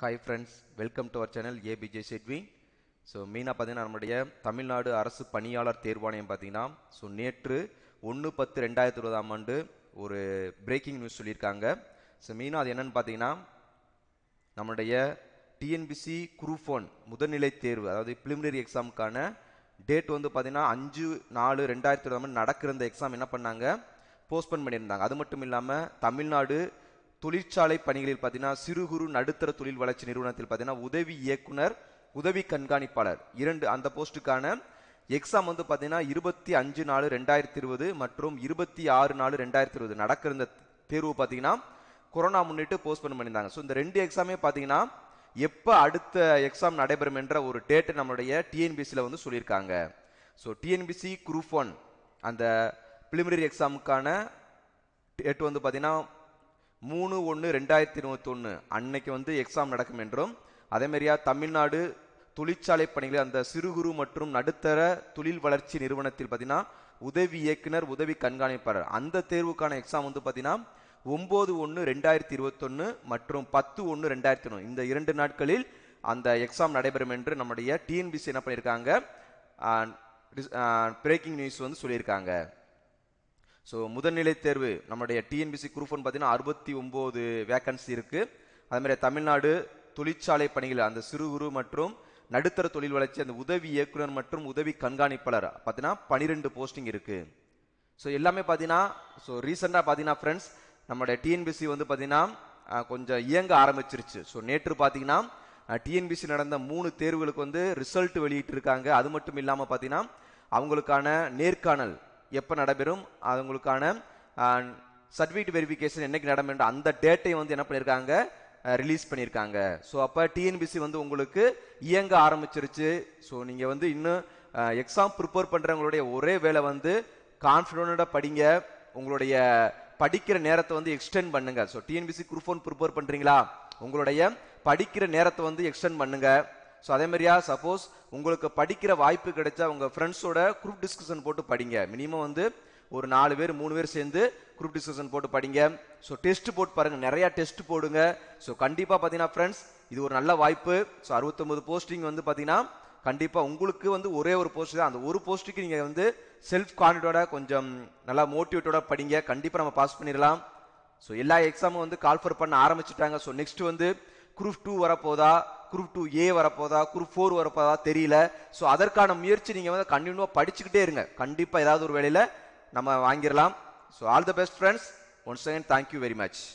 hi friends welcome to our channel APJ ஷெட்வி so மெயினாக பார்த்தீங்கன்னா நம்முடைய தமிழ்நாடு அரசு பணியாளர் தேர்வாணையம் பார்த்தீங்கன்னா ஸோ நேற்று ஒன்று பத்து ரெண்டாயிரத்தி இருபதாம் ஆண்டு ஒரு பிரேக்கிங் நியூஸ் சொல்லியிருக்காங்க ஸோ மெயினாக அது என்னென்னு பார்த்தீங்கன்னா நம்முடைய டிஎன்பிசி குரூப் ஒன் முதல்நிலை தேர்வு அதாவது பிலிமினரி எக்ஸாமுக்கான டேட் வந்து பார்த்தீங்கன்னா அஞ்சு நாலு ரெண்டாயிரத்தி இருபதாம் ஆண்டு நடக்கிற இந்த எக்ஸாம் என்ன பண்ணாங்க போஸ்ட்போன் பண்ணியிருந்தாங்க அது மட்டும் இல்லாமல் தமிழ்நாடு தொழிற்சாலை பணிகளில் பார்த்தீங்கன்னா சிறு குறு நடுத்தர தொழில் வளர்ச்சி நிறுவனத்தில் பார்த்தீங்கன்னா உதவி இயக்குனர் உதவி கண்காணிப்பாளர் இரண்டு அந்த போஸ்ட்டுக்கான எக்ஸாம் வந்து பார்த்தீங்கன்னா இருபத்தி அஞ்சு நாலு ரெண்டாயிரத்தி இருபது மற்றும் இருபத்தி ஆறு நாலு ரெண்டாயிரத்தி இருபது நடக்கிற இருந்த தேர்வு பார்த்தீங்கன்னா கொரோனா முன்னிட்டு போஸ்ட்போன் பண்ணியிருந்தாங்க ஸோ இந்த ரெண்டு எக்ஸாமே பார்த்தீங்கன்னா எப்போ அடுத்த எக்ஸாம் நடைபெறும் என்ற ஒரு டேட்டு நம்மளுடைய டிஎன்பிசியில் வந்து சொல்லியிருக்காங்க ஸோ டிஎன்பிசி குரூப் ஒன் அந்த பிலிமினரி எக்ஸாமுக்கான டேட் வந்து பார்த்தீங்கன்னா மூணு ஒன்று ரெண்டாயிரத்தி ஒன்று அன்னைக்கு வந்து எக்ஸாம் நடக்கும் என்றும் அதேமாரியா தமிழ்நாடு தொழிற்சாலை பணிகள் அந்த சிறு குறு மற்றும் நடுத்தர தொழில் வளர்ச்சி நிறுவனத்தில் பார்த்தீங்கன்னா உதவி இயக்குனர் உதவி கண்காணிப்பாளர் அந்த தேர்வுக்கான எக்ஸாம் வந்து பார்த்தீங்கன்னா ஒம்பது ஒன்று ரெண்டாயிரத்தி இருபத்தொன்று மற்றும் பத்து ஒன்று ரெண்டாயிரத்தி ஒன்று இந்த இரண்டு நாட்களில் அந்த எக்ஸாம் நடைபெறும் என்று நம்முடைய டிஎன்பிசி என்ன பண்ணியிருக்காங்க பிரேக்கிங் நியூஸ் வந்து சொல்லியிருக்காங்க ஸோ முதல்நிலை தேர்வு நம்முடைய டிஎன்பிசி குரூப் ஒன் பார்த்தீங்கன்னா அறுபத்தி ஒம்பது வேக்கன்சி இருக்குது அதுமாதிரி தமிழ்நாடு தொழிற்சாலை பணிகள் அந்த சிறு குறு மற்றும் நடுத்தர தொழில் வளர்ச்சி அந்த உதவி இயக்குனர் மற்றும் உதவி கண்காணிப்பாளர் பார்த்தீங்கன்னா பனிரெண்டு போஸ்டிங் இருக்குது ஸோ எல்லாமே பார்த்தீங்கன்னா ஸோ ரீசெண்டாக பார்த்தீங்கன்னா ஃப்ரெண்ட்ஸ் நம்மளுடைய டிஎன்பிசி வந்து பார்த்தீங்கன்னா கொஞ்சம் இயங்க ஆரம்பிச்சிருச்சு ஸோ நேற்று பார்த்தீங்கன்னா டிஎன்பிசி நடந்த மூணு தேர்வுகளுக்கு வந்து ரிசல்ட் வெளியிட்டிருக்காங்க அது மட்டும் இல்லாமல் பார்த்தீங்கன்னா அவங்களுக்கான நேர்காணல் எப்போ நடைபெறும் அவங்களுக்கான சர்டிஃபிகேட் வெரிஃபிகேஷன் என்னைக்கு நடைபெறும் அந்த டேட்டை வந்து என்ன பண்ணியிருக்காங்க ரிலீஸ் பண்ணியிருக்காங்க ஸோ அப்போ டிஎன்பிசி வந்து உங்களுக்கு இயங்க ஆரம்பிச்சிருச்சு ஸோ நீங்கள் வந்து இன்னும் எக்ஸாம் ப்ரிப்பேர் பண்ணுறவங்களுடைய ஒரே வேலை வந்து கான்ஃபிடென்ட்டாக படிங்க உங்களுடைய படிக்கிற நேரத்தை வந்து எக்ஸ்டெண்ட் பண்ணுங்க so TNPSC group one prepare பண்ணுறீங்களா உங்களுடைய படிக்கிற நேரத்தை வந்து எக்ஸ்டெண்ட் பண்ணுங்க ஸோ அதே மாதிரியா சப்போஸ் உங்களுக்கு படிக்கிற வாய்ப்பு கிடைச்சா உங்கள் ஃப்ரெண்ட்ஸோட குரூப் டிஸ்கஷன் போட்டு படிங்க மினிமம் வந்து ஒரு நாலு பேர் மூணு பேர் சேர்ந்து குரூப் டிஸ்கஷன் போட்டு படிங்க ஸோ டெஸ்ட் போட்டு பாருங்கள் நிறையா டெஸ்ட் போடுங்க ஸோ கண்டிப்பாக பார்த்தீங்கன்னா ஃப்ரெண்ட்ஸ் இது ஒரு நல்ல வாய்ப்பு ஸோ அறுபத்தொம்பது போஸ்டிங் வந்து பார்த்தீங்கன்னா கண்டிப்பாக உங்களுக்கு வந்து ஒரே ஒரு போஸ்ட் தான் அந்த ஒரு போஸ்ட்டுக்கு நீங்கள் வந்து செல்ஃப் கான்ஃபிடோட கொஞ்சம் நல்லா மோட்டிவேட்டோட படிங்க கண்டிப்பாக நம்ம பாஸ் பண்ணிடலாம் ஸோ எல்லா எக்ஸாமும் வந்து கால்ஃபர் பண்ண ஆரம்பிச்சுட்டாங்க ஸோ நெக்ஸ்ட் வந்து குரூப் டூ வரப்போதா குரூப் டூ ஏ வரப்போதா குரூப் ஃபோர் வரப்போதா தெரியல ஸோ அதற்கான முயற்சி நீங்கள் வந்து கண்டினியூவாக படிச்சுக்கிட்டே இருங்க கண்டிப்பாக ஏதாவது ஒரு வேலையில் நம்ம வாங்கிடலாம் so all the best friends once again thank you very much